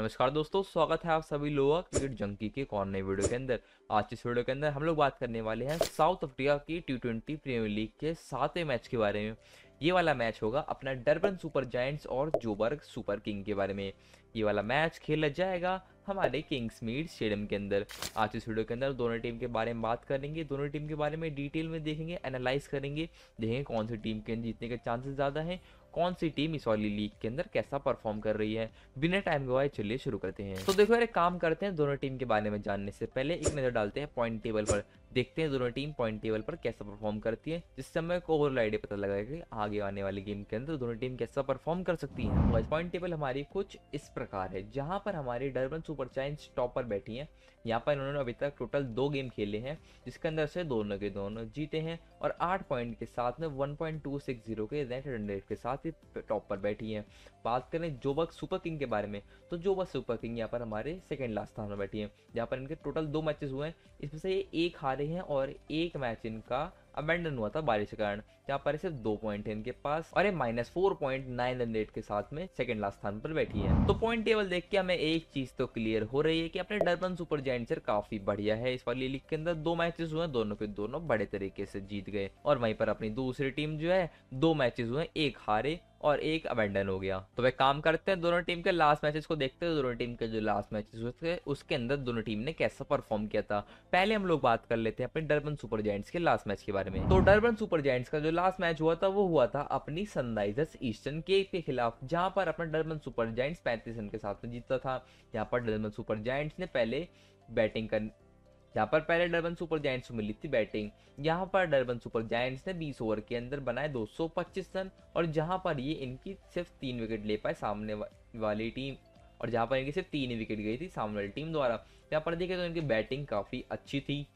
नमस्कार दोस्तों स्वागत है आप सभी लोगों का क्रिकेट जंकी के कौन नए वीडियो के अंदर आज इस वीडियो के अंदर हम लोग बात करने वाले हैं साउथ अफ्रीका की टी ट्वेंटी प्रीमियर लीग के सातवें मैच के बारे में ये वाला मैच होगा अपना डरबन सुपर जायंट्स और जोबर्ग सुपर किंग के बारे में ये वाला मैच खेला जाएगा हमारे किंग्स मीड स्टेडियम के अंदर आज इस वीडियो के अंदर दोनों टीम के बारे में बात करेंगे दोनों टीम के बारे में डिटेल में देखेंगे एनालाइज करेंगे देखेंगे कौन सी टीम के जीतने के चांसेस ज़्यादा हैं कौन सी टीम इस वाली लीग के अंदर कैसा परफॉर्म कर रही है बिना टाइम गवाए चलिए शुरू करते हैं तो देखो यार काम करते हैं दोनों टीम के बारे में जानने से पहले एक नजर डालते हैं पॉइंट टेबल पर देखते हैं दोनों टीम पॉइंट टेबल पर कैसा परफॉर्म करती है जिससे हमें एक ओवरऑल आइडिया पता लगा कि आगे आने वाली गेम के अंदर दोनों टीम कैसा परफॉर्म कर सकती है पॉइंट टेबल हमारी कुछ इस प्रकार है जहाँ पर हमारी डरबन सुपर चाइंस टॉप पर बैठी है यहाँ पर उन्होंने अभी तक टोटल दो गेम खेले हैं जिसके अंदर से दोनों के दोनों जीते हैं और आठ पॉइंट के साथ में one point two six zero के नेट के साथ टॉप पर बैठी है बात करें जोबक सुपर किंग के बारे में तो जोबक सुपर किंग यहाँ पर हमारे सेकेंड लास्ट स्थान में बैठी है यहाँ पर इनके टोटल दो मैचेस हुए हैं इसमें से ये एक हारे हैं और एक मैच इनका अबेंडन हुआ था बारिश के कारण यहाँ पर सिर्फ दो पॉइंट है इनके पास और ये minus four point nine run rate के साथ में सेकंड लास्ट स्थान पर बैठी है तो पॉइंट टेबल देख के हमें एक चीज तो क्लियर हो रही है कि अपने डरबन सुपर जैंसर काफी बढ़िया है इस वाली लीग के अंदर दो मैचेस हुए दोनों के दोनों बड़े तरीके से जीत गए और वहीं पर अपनी दूसरी टीम जो है दो मैचेस हुए एक हारे और एक अबेंडन हो गया तो वह काम करते हैं दोनों टीम के लास्ट मैचेस को देखते हैं दोनों टीम के जो लास्ट मैचेस हुए थे उसके अंदर दोनों टीम ने कैसा परफॉर्म किया था पहले हम लोग बात कर लेते हैं अपने डरबन सुपर जॉइंट्स के लास्ट मैच के बारे में तो डरबन सुपर जॉइंट्स का जो लास्ट मैच हुआ था वो हुआ था अपनी सनराइजर्स ईस्टर्न के के खिलाफ जहाँ पर अपना डरबन सुपर जॉइंट्स पैंतीस रन के साथ में जीतता था यहाँ पर डरबन सुपर जॉइंट्स ने पहले बैटिंग कर जहां पर पहले डरबन सुपर जायंट्स को मिली थी बैटिंग यहाँ पर डरबन सुपर जायंट्स ने 20 ओवर के अंदर बनाए 225 रन और जहां पर ये इनकी सिर्फ तीन विकेट ले पाए सामने वाली टीम और जहां पर इनकी सिर्फ तीन विकेट गई थी सामने वाली टीम द्वारा यहाँ पर देखे तो इनकी बैटिंग काफ़ी अच्छी थी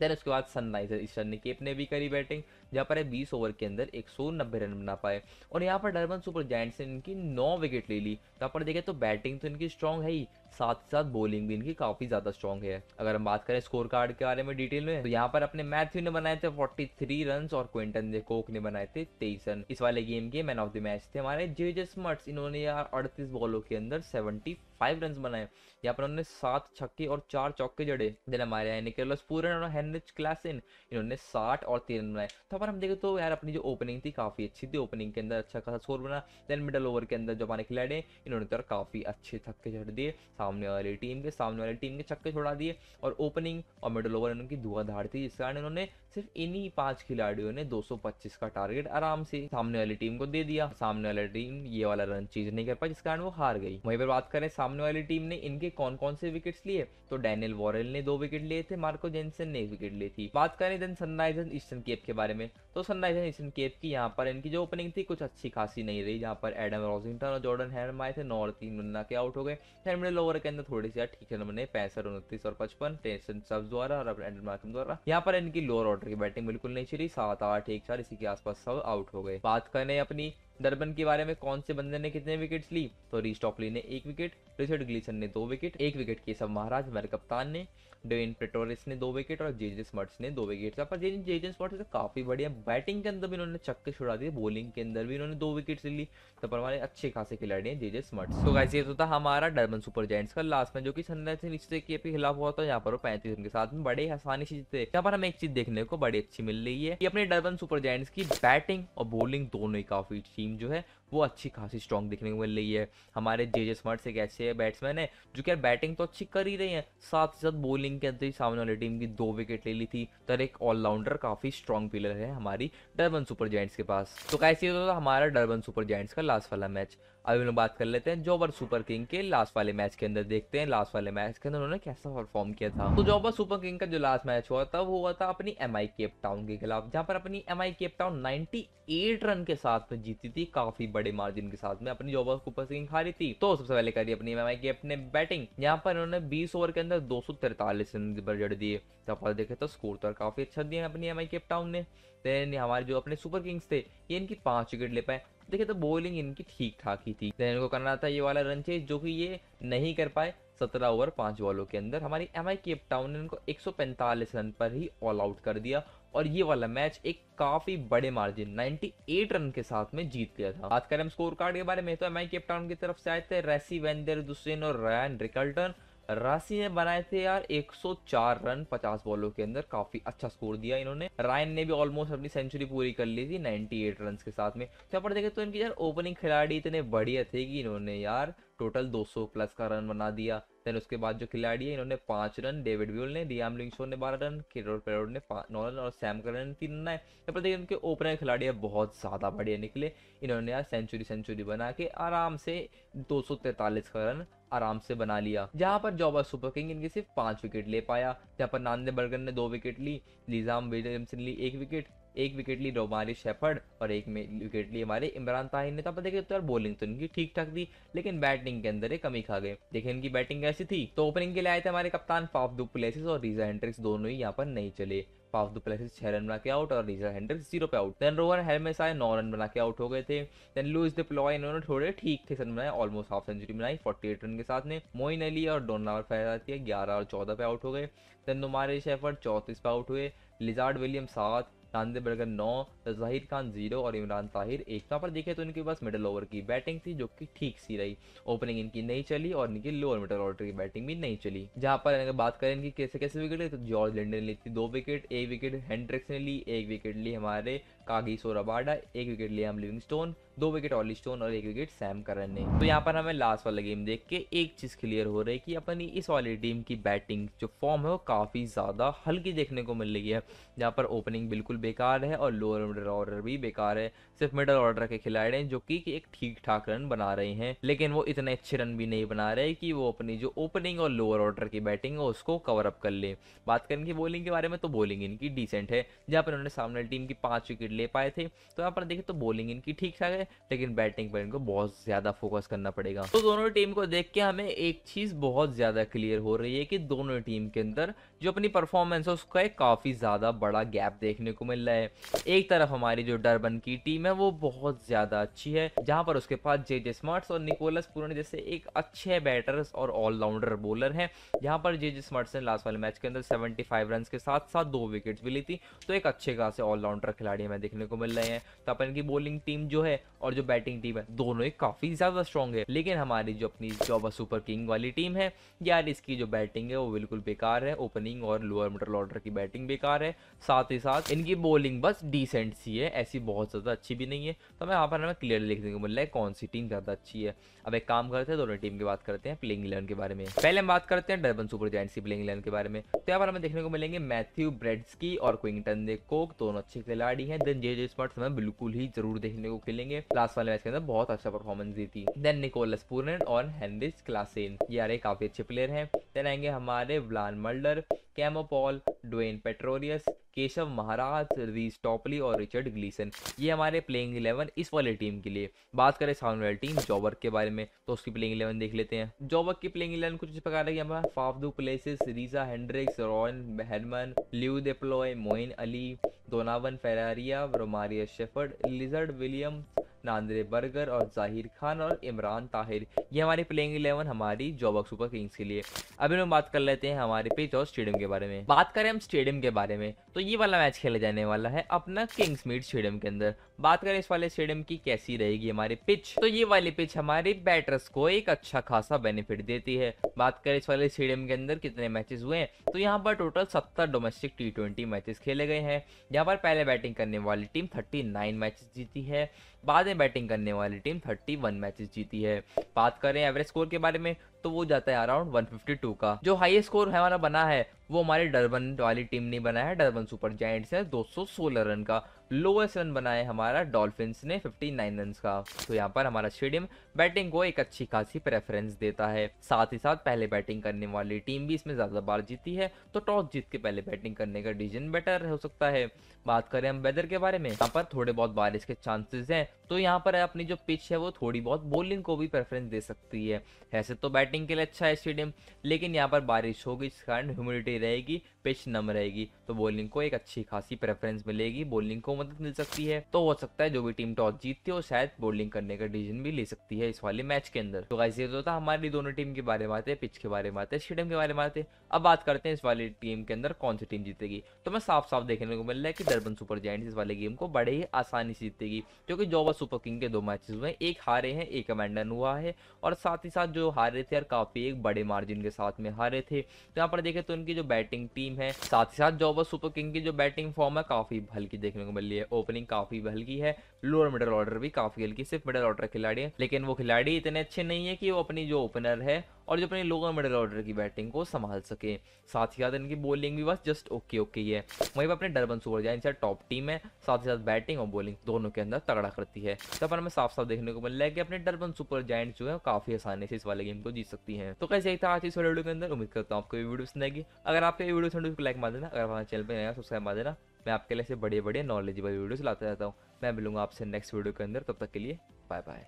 देन उसके बाद सनराइजर ईस्टर्न केप ने भी करी बैटिंग जहाँ पर बीस ओवर के अंदर एक रन बना पाए और यहाँ पर डरबन सुपर जायंट्स ने इनकी नौ विकेट ले ली यहाँ पर देखें तो बैटिंग तो इनकी स्ट्रांग है ही साथ ही साथ बॉलिंग भी इनकी काफी ज्यादा स्ट्रॉन्ग है अगर हम बात करें स्कोर कार्ड के बारे में डिटेल में तो यहाँ पर अपने मैथ्यू ने बनाए थे 43 रन और क्विंटन ने कोक ने बनाए थे तेईस रन इस वाले गेम के मैन ऑफ द मैच थे हमारे जे जे इन्होंने यार अड़तीस बॉलों के अंदर सेवेंटी फाइव रन बनाए यहाँ पर उन्होंने सात छक्के और चार चौके जड़े दिन हमारे यहाँ निकेलस पूरन और हेनरिच क्लासिन इन्होंने साठ और तीन रन बनाए तो पर हम देखें तो यार अपनी जो ओपनिंग थी काफ़ी अच्छी थी ओपनिंग के अंदर अच्छा खासा स्कोर बना देन मिडल ओवर के अंदर जो हमारे खिलाड़े इन्होंने तो काफ़ी अच्छे छक्के जड़ दिए सामने वाली टीम के सामने वाली टीम के छक्के छोड़ा दिए और ओपनिंग और मिडल ओवर इनकी धुआंधार थी जिस कारण इन्होंने सिर्फ इन्हीं पांच खिलाड़ियों ने 225 का टारगेट आराम से सामने वाली टीम को दे दिया सामने वाली टीम ये वाला रन चीज नहीं कर पाई जिस कारण वो हार गई वहीं पर बात करें सामने वाली टीम ने इनके कौन कौन से विकेट लिए तो डैनियल वॉरल ने दो विकेट लिए थे मार्को जेनसन ने एक विकेट ली थी बात करें देन सनराइजर्स ईस्टर्न केप के बारे में तो सनराइजर्स ईस्टर्न केप की यहाँ पर इनकी जो ओपनिंग थी कुछ अच्छी खासी नहीं रही जहाँ पर एडम रॉसिंगटन और जॉर्डन हैरम आए थे नॉर्थ तीन रन के आउट हो गए फिर ओवर के अंदर थोड़ी सी ठीक है बने पैंसठ उनतीस और पचपन टेंशन सब द्वारा और मार्कम द्वारा यहाँ पर इनकी लोअर ऑर्डर की बैटिंग बिल्कुल नहीं चली सात आठ एक चार इसी के आसपास सब आउट हो गए बात करें अपनी डरबन के बारे में कौन से बंदे ने कितने विकेट ली तो री ने एक विकेट रिचर्ड ग्लीसन ने दो विकेट एक विकेट के सब महाराज मेरे कप्तान ने डेविन प्रेटोरिस ने दो विकेट और जेजे स्मर्ट्स ने दो विकेट पर जेजन स्मर्ट्स तो काफ़ी बढ़िया बैटिंग के अंदर भी इन्होंने चक्के छुड़ा दिए बॉलिंग के अंदर भी इन्होंने दो विकेट ली तो पर हमारे अच्छे खासे खिलाड़ी हैं जेजे स्मर्ट्स तो गाइस ये तो था हमारा डरबन सुपर जायंट्स का लास्ट में जो कि सनराइज के खिलाफ हुआ था यहाँ पर पैंतीस रन के साथ में बड़े आसानी से जीते यहाँ पर हमें एक चीज देखने को बड़ी अच्छी मिल रही है कि अपने डरबन सुपर जायंट्स की बैटिंग और बॉलिंग दोनों ही काफी अच्छी टीम जो है वो अच्छी खासी स्ट्रॉन्ग देखने को मिल रही है हमारे जे जे स्मार्ट एक ऐसे बैट्समैन है जो कि यार बैटिंग तो अच्छी कर ही रही है साथ ही साथ बॉलिंग के अंदर सामने वाली टीम की दो विकेट ले ली थी तर एक ऑलराउंडर काफ़ी स्ट्रॉन्ग पिलर है हमारी डरबन सुपर जॉइंट्स के पास तो कैसे होता तो था हमारा डरबन सुपर जॉइंट्स का लास्ट वाला मैच अभी हम बात कर लेते हैं जोबर सुपर किंग के लास्ट वाले मैच के अंदर देखते हैं लास्ट वाले मैच के अंदर उन्होंने कैसा परफॉर्म किया था तो जोबर सुपर किंग का जो लास्ट मैच हुआ था वो हुआ था अपनी एम आई केप टाउन के खिलाफ जहां पर अपनी M I Cape Town eight run के साथ में जीती थी काफी बड़े मार्जिन के साथ में अपनी जॉब ऑफ कुपर सिंह हारी थी तो सबसे पहले करी अपनी एम की अपने बैटिंग यहाँ पर उन्होंने बीस ओवर के अंदर दो रन पर जड़ दिए तब देखे तो स्कोर तो, तो काफी अच्छा दिया अपनी एम आई केप टाउन ने देन हमारे जो अपने सुपर किंग्स थे ये इनकी पांच विकेट ले पाए देखिए तो बॉलिंग इनकी ठीक ठाक ही थी देन इनको करना था ये वाला रन चेज जो कि ये नहीं कर पाए सत्रह ओवर पांच बॉलों के अंदर हमारी एम आई केप टाउन ने इनको एक रन पर ही ऑल आउट कर दिया और ये वाला मैच एक काफी बड़े मार्जिन 98 रन के साथ में जीत गया था बात करें हम स्कोर कार्ड के बारे में तो एम आई केपटाउन की तरफ से आए थे रेसी वेंदर दुसेन और रयान रिकल्टन राशि ने बनाए थे यार 104 रन 50 बॉलों के अंदर काफी अच्छा स्कोर दिया इन्होंने रायन ने भी ऑलमोस्ट अपनी सेंचुरी पूरी कर ली थी 98 रन के साथ में तो यहाँ पर देखे तो इनकी यार ओपनिंग खिलाड़ी इतने बढ़िया थे कि इन्होंने यार टोटल 200 प्लस का रन बना दिया देन उसके बाद जो खिलाड़ी है इन्होंने पांच रन डेविड व्यूल ने रियाम लिंगशो ने बारह रन किरोड पेरोड ने नौ रन और सैम करन ने तीन रन आए तो पर देखिए इनके ओपनर खिलाड़ी है बहुत ज़्यादा बढ़िया निकले इन्होंने यार सेंचुरी सेंचुरी बना के आराम से दो का रन आराम से बना लिया जहां पर जॉबर सुपर किंग इनके सिर्फ पांच विकेट ले पाया जहां पर नांदे बर्गन ने दो विकेट ली निजाम विलियमसन ली एक विकेट एक विकेट ली रोमारी शेफर्ड और एक विकेट ली हमारे इमरान ताहिर ने तब देखे तो यार बॉलिंग तो इनकी ठीक ठाक थी लेकिन बैटिंग के अंदर कमी खा गए देखिए इनकी बैटिंग कैसी थी तो ओपनिंग के लिए आए थे हमारे कप्तान फाफ दुप्लेसिस और रीजा एंट्रिक्स दोनों ही यहाँ पर नहीं चले पाव दुप्लेसिस छः रन बना के आउट और रीजर हेंड्रिक्स जीरो पे आउट देन रोहन हेलमेस आए नौ रन बना के आउट हो गए थे देन लुइस प्लॉय इन्होंने थोड़े ठीक थे रन बनाए ऑलमोस्ट हाफ सेंचुरी बनाई फोर्टी एट रन के साथ में मोइन अली और डोनावर फैराती ग्यारह और चौदह पे आउट हो गए देन नुमारे शेफर चौंतीस पे आउट हुए लिजार्ड विलियम सात तानजे बलगर नौ जहीर खान जीरो और इमरान ताहिर एक यहाँ पर देखे तो इनके पास मिडल ओवर की बैटिंग थी जो कि ठीक सी रही ओपनिंग इनकी नहीं चली और इनकी लोअर मिडल ऑर्डर की बैटिंग भी नहीं चली जहां पर अगर बात करें इनकी कैसे कैसे विकेट है तो जॉर्ज लिंडन ने ली थी दो विकेट एक विकेट हैंड्रिक्स ने ली एक विकेट ली हमारे कागी सोराबाडा एक विकेट लिया हम लिविंग स्टोन दो विकेट ऑली स्टोन और एक विकेट सैम करन ने तो यहाँ पर हमें लास्ट वाला गेम देख के एक चीज़ क्लियर हो रही है कि अपनी इस वाली टीम की बैटिंग जो फॉर्म है वो काफ़ी ज़्यादा हल्की देखने को मिल रही है जहाँ पर ओपनिंग बिल्कुल बेकार है और लोअर मिडल ऑर्डर भी बेकार है सिर्फ मिडल ऑर्डर के खिलाड़ी हैं जो की एक ठीक ठाक रन बना रहे हैं लेकिन वो इतने अच्छे रन भी नहीं बना रहे कि वो अपनी जो ओपनिंग और लोअर ऑर्डर की बैटिंग है उसको कवर अप कर ले बात करेंगे कि बॉलिंग के बारे में तो बॉलिंग इनकी डिसेंट है जहाँ पर उन्होंने सामने टीम की पांच विकेट ले पाए थे तो यहाँ पर देखे तो बॉलिंग इनकी ठीक ठाक है लेकिन बैटिंग पर इनको बहुत ज़्यादा फोकस करना पड़ेगा तो दोनों टीम को देख के हमें एक चीज़ बहुत ज़्यादा क्लियर हो रही है कि दोनों टीम के अंदर जो अपनी परफॉर्मेंस है उसका एक काफ़ी ज़्यादा बड़ा गैप देखने को मिल रहा है एक तरफ हमारी जो डरबन की टीम है वो बहुत ज़्यादा अच्छी है जहां पर उसके पास जे जे स्मार्ट्स और निकोलस पुरन जैसे एक अच्छे बैटर्स और ऑलराउंडर बॉलर हैं जहां पर जे जे स्मार्ट्स ने लास्ट वाले मैच के अंदर सेवेंटी फाइव के साथ साथ दो विकेट्स भी ली थी तो एक अच्छे खासे ऑलराउंडर खिलाड़ी हमें देखने को मिल रहे हैं तो अपन की बॉलिंग टीम जो है और जो बैटिंग टीम है दोनों ही काफी ज्यादा स्ट्रॉन्ग है लेकिन हमारी जो अपनी जॉबा सुपर किंग वाली टीम है यार इसकी जो बैटिंग है वो बिल्कुल बेकार है ओपनिंग और लोअर मिडल ऑर्डर की बैटिंग बेकार है साथ ही साथ इनकी बॉलिंग बस डिसेंट सी है ऐसी बहुत ज्यादा अच्छी भी नहीं है तो हमें यहाँ पर हमें क्लियर देखने को मिल रहा है कौन सी टीम ज्यादा अच्छी है अब एक काम करते हैं दोनों टीम की बात करते हैं प्लेइंग इलेवन के बारे में पहले हम बात करते हैं डरबन सुपर जॉइंट्स की प्लेइंग इलेवन के बारे में तो यहाँ पर हमें देखने को मिलेंगे मैथ्यू ब्रेड्स की और क्विंगटन दे कोक दोनों अच्छे खिलाड़ी हैं एंड जे जे स्मार्ट हमें बिल्कुल ही जरूर देखने को खेलेंगे लास्ट वाले मैच के अंदर बहुत अच्छा परफॉर्मेंस दी थी देन निकोलस पूरन और हेनरिस क्लासेन ये काफी अच्छे प्लेयर हैं देन आएंगे हमारे Wiaan Mulder Keemo Paul Dwaine Pretorius Keshav Maharaj Reece Topley और रिचर्ड ग्लीसन ये हमारे प्लेइंग इलेवन इस वाले टीम के लिए बात करें साउंड वाली टीम जॉबर्क के बारे में तो उसकी प्लेइंग इलेवन देख लेते हैं जॉबर्क की प्लेइंग इलेवन कुछ इस प्रकार है फाफदू प्लेसिस रीजा हेंड्रिक्स रॉन हेडमन Leus du Plooy Moeen Ali Donovan Ferreira Romario Shepherd Lizaad Williams Nandre Burger और जाहिर खान और इमरान ताहिर ये हमारी प्लेइंग इलेवन हमारी जॉबक सुपर किंग्स के लिए अभी हम बात कर लेते हैं हमारे पिच और स्टेडियम के बारे में बात करें हम स्टेडियम के बारे में तो ये वाला मैच खेला जाने वाला है अपना किंग्स मीट स्टेडियम के अंदर बात करें इस वाले स्टेडियम की कैसी रहेगी हमारी पिच तो ये वाली पिच हमारे बैटर्स को एक अच्छा खासा बेनिफिट देती है बात करें इस वाले स्टेडियम के अंदर कितने मैचेस हुए हैं तो यहाँ पर टोटल सत्तर डोमेस्टिक टी ट्वेंटी मैचेस खेले गए हैं यहाँ पर पहले बैटिंग करने वाली टीम थर्टी नाइन मैचेस जीती है बाद में बैटिंग करने वाली टीम थर्टी वन मैचेस जीती है बात करें एवरेज स्कोर के बारे में तो वो जाता है अराउंड टू का जो हाईएस्ट स्कोर हमारा बना है वो हमारे डरबन वाली टीम ने बनाया है डरबन सुपर जाइंट्स ने 216 रन का लोएस्ट रन बनाया हमारा डॉल्फिन्स ने 59 रन का तो यहाँ पर हमारा स्टेडियम बैटिंग को एक अच्छी खासी प्रेफरेंस देता है साथ ही साथ पहले बैटिंग करने वाली टीम भी इसमें ज़्यादा बार जीती है तो टॉस जीत के पहले बैटिंग करने का डिसीजन बेटर हो सकता है बात करें हम वेदर के बारे में यहाँ पर थोड़े बहुत बारिश के चांसेस हैं तो यहाँ पर अपनी जो पिच है वो थोड़ी बहुत बॉलिंग को भी प्रेफरेंस दे सकती है ऐसे तो बैटिंग के लिए अच्छा है स्टेडियम लेकिन यहाँ पर बारिश होगी इस कारण ह्यूमिडिटी नहीं रहेगी पिच नम रहेगी तो बॉलिंग को एक अच्छी खासी प्रेफरेंस मिलेगी बॉलिंग को मदद मिल सकती है तो हो सकता है जो भी टीम टॉस जीतती है वो शायद बॉलिंग करने का डिसीजन भी ले सकती है इस वाले मैच के अंदर तो गाइस ये तो था हमारी दोनों टीम के बारे में आते पिच के बारे में आते स्टेडियम के बारे में आते अब बात करते हैं इस वाली टीम के अंदर कौन सी टीम जीतेगी तो मैं साफ साफ देखने को मिल रहा है कि डरबन सुपर जॉइंट्स इस वाले गेम को बड़े ही आसानी से जीतेगी क्योंकि जोवा सुपर किंग के दो मैचेस हुए एक हारे हैं एक अमेंडन हुआ है और साथ ही साथ जो हारे थे और काफी एक बड़े मार्जिन के साथ में हारे थे तो यहाँ पर देखें तो उनकी जो बैटिंग टीम है साथ ही साथ जॉबर सुपर किंग की जो बैटिंग फॉर्म है काफी हल्की देखने को मिल रही है ओपनिंग काफी हल्की है लोअर मिडल ऑर्डर भी काफी हल्की सिर्फ मिडल ऑर्डर खिलाड़ी है लेकिन वो खिलाड़ी इतने अच्छे नहीं है कि वो अपनी जो ओपनर है और जो अपने लोअर मिडल ऑर्डर की बैटिंग को संभाल सके साथ ही साथ इनकी बॉलिंग भी बस जस्ट ओके ओके ही है वहीं पर अपने डरबन सुपर जाए इनसे टॉप टीम है साथ ही साथ बैटिंग और बॉलिंग दोनों के अंदर तगड़ा करती है तब तो हमें साफ साफ देखने को मिल रहा है कि अपने डरबन सुपर जाइंट जो है काफी आसानी से इस वाले गेम को जीत सकती है तो कैसे था आज इस वीडियो के अंदर उम्मीद करता हूँ आपको वीडियो पसंद आएगी अगर आपको वीडियो वीडियो उसको लाइक मार देना अगर हमारे चैनल पर नया सब्सक्राइब मार देना मैं आपके लिए ऐसे बड़े बड़े नॉलेजेबल वीडियोस लाता रहता हूँ मैं मिलूंगा आपसे नेक्स्ट वीडियो के अंदर तब तक के लिए बाय बाय